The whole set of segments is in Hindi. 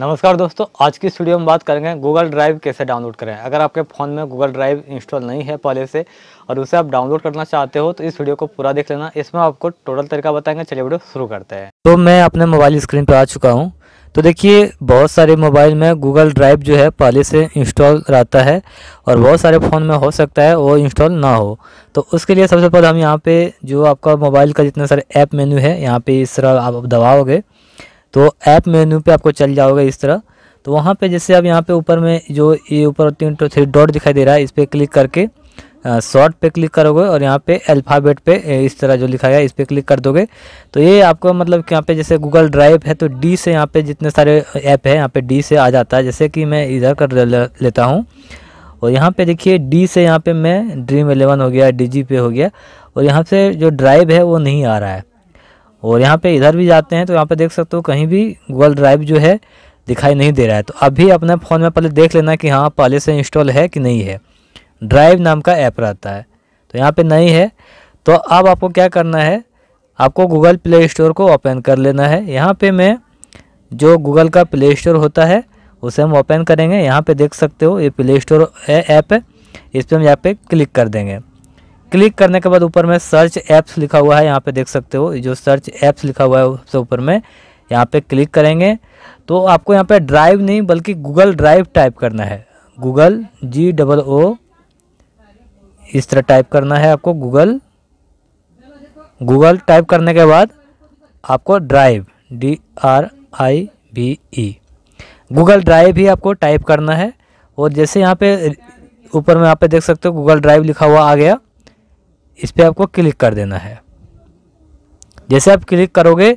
नमस्कार दोस्तों आज की स्टूडियो में बात करेंगे गूगल ड्राइव कैसे डाउनलोड करें अगर आपके फ़ोन में गूगल ड्राइव इंस्टॉल नहीं है पहले से और उसे आप डाउनलोड करना चाहते हो तो इस वीडियो को पूरा देख लेना इसमें आपको टोटल तरीका बताएंगे चलिए वीडियो शुरू करते हैं तो मैं अपने मोबाइल स्क्रीन पर आ चुका हूँ तो देखिए बहुत सारे मोबाइल में गूगल ड्राइव जो है पहले से इंस्टॉल रहता है और बहुत सारे फ़ोन में हो सकता है वो इंस्टॉल ना हो तो उसके लिए सबसे पहले हम यहाँ पे जो आपका मोबाइल का जितने सारे ऐप मेन्यू है यहाँ पे इस तरह आप दबाओगे तो ऐप मेन्यू पे आपको चल जाओगे इस तरह तो वहाँ पे जैसे आप यहाँ पे ऊपर में जो ये ऊपर तीन टू थ्री डॉट दिखाई दे रहा है इस पर क्लिक करके शॉर्ट पे क्लिक करोगे और यहाँ पे अल्फ़ाबेट पे इस तरह जो लिखा है इस पर क्लिक कर दोगे तो ये आपको मतलब कि यहाँ पे जैसे गूगल ड्राइव है तो डी से यहाँ पे जितने सारे ऐप है यहाँ पे डी से आ जाता है जैसे कि मैं इधर कर लेता हूँ और यहाँ पे देखिए डी से यहाँ पे मैं ड्रीम एलेवन हो गया डी जी पे हो गया और यहाँ से जो ड्राइव है वो नहीं आ रहा है और यहाँ पे इधर भी जाते हैं तो यहाँ पे देख सकते हो कहीं भी गूगल ड्राइव जो है दिखाई नहीं दे रहा है तो अभी अपने फ़ोन में पहले देख लेना कि हाँ पहले से इंस्टॉल है कि नहीं है ड्राइव नाम का ऐप रहता है तो यहाँ पे नहीं है तो अब आपको क्या करना है आपको गूगल प्ले स्टोर को ओपन कर लेना है यहाँ पर मैं जो गूगल का प्ले स्टोर होता है उसे हम ओपन करेंगे यहाँ पर देख सकते हो ये प्ले स्टोर ऐप है इस पर हम यहाँ पर क्लिक कर देंगे क्लिक करने के बाद ऊपर में सर्च ऐप्स लिखा हुआ है यहाँ पे देख सकते हो जो सर्च ऐप्स लिखा हुआ है उससे ऊपर में यहाँ पे क्लिक करेंगे तो आपको यहाँ पे ड्राइव नहीं बल्कि गूगल ड्राइव टाइप करना है गूगल जी डबल ओ इस तरह टाइप करना है आपको गूगल गूगल टाइप करने के बाद आपको drive D R I V E Google drive ही आपको टाइप करना है और जैसे यहाँ पे ऊपर में यहाँ पे देख सकते हो गूगल ड्राइव लिखा हुआ आ गया इस पर आपको क्लिक कर देना है जैसे आप क्लिक करोगे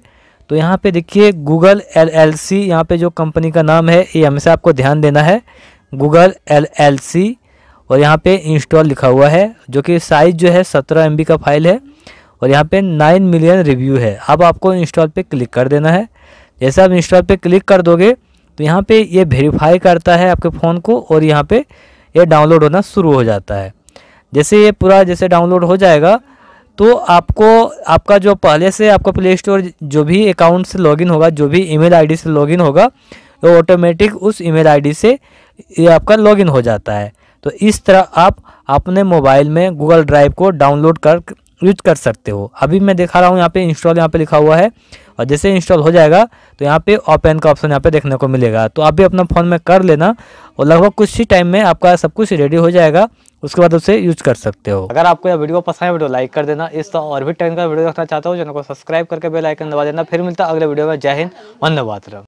तो यहाँ पे देखिए गूगल एल एल सी यहाँ पर जो कंपनी का नाम है ये हमेशा आपको ध्यान देना है गूगल एल एल सी और यहाँ पे इंस्टॉल लिखा हुआ है जो कि साइज़ जो है सत्रह एम का फाइल है और यहाँ पे नाइन मिलियन रिव्यू है अब आपको इंस्टॉल पे क्लिक कर देना है जैसे आप इंस्टॉल पे क्लिक कर दोगे तो यहाँ पे ये वेरीफाई करता है आपके फ़ोन को और यहाँ पे ये डाउनलोड होना शुरू हो जाता है जैसे ये पूरा जैसे डाउनलोड हो जाएगा तो आपको आपका जो पहले से आपका प्ले स्टोर जो भी अकाउंट से लॉगिन होगा जो भी ईमेल आईडी से लॉगिन होगा वो तो ऑटोमेटिक उस ईमेल आईडी से ये आपका लॉगिन हो जाता है तो इस तरह आप अपने मोबाइल में गूगल ड्राइव को डाउनलोड कर यूज कर सकते हो अभी मैं दिखा रहा हूँ यहाँ पे इंस्टॉल यहाँ पे लिखा हुआ है और जैसे इंस्टॉल हो जाएगा तो यहाँ पे ओपन का ऑप्शन यहाँ पे देखने को मिलेगा तो आप भी अपना फ़ोन में कर लेना और लगभग कुछ ही टाइम में आपका सब कुछ रेडी हो जाएगा उसके बाद उसे यूज कर सकते हो अगर आपको यह वीडियो पसंद है वीडियो लाइक कर देना इस तो और भी टाइम का वीडियो रखना चाहता हूँ चैनल को सब्सक्राइब करके बेल आइकन दबा देना फिर मिलता अगले वीडियो में जय हिंद मातरम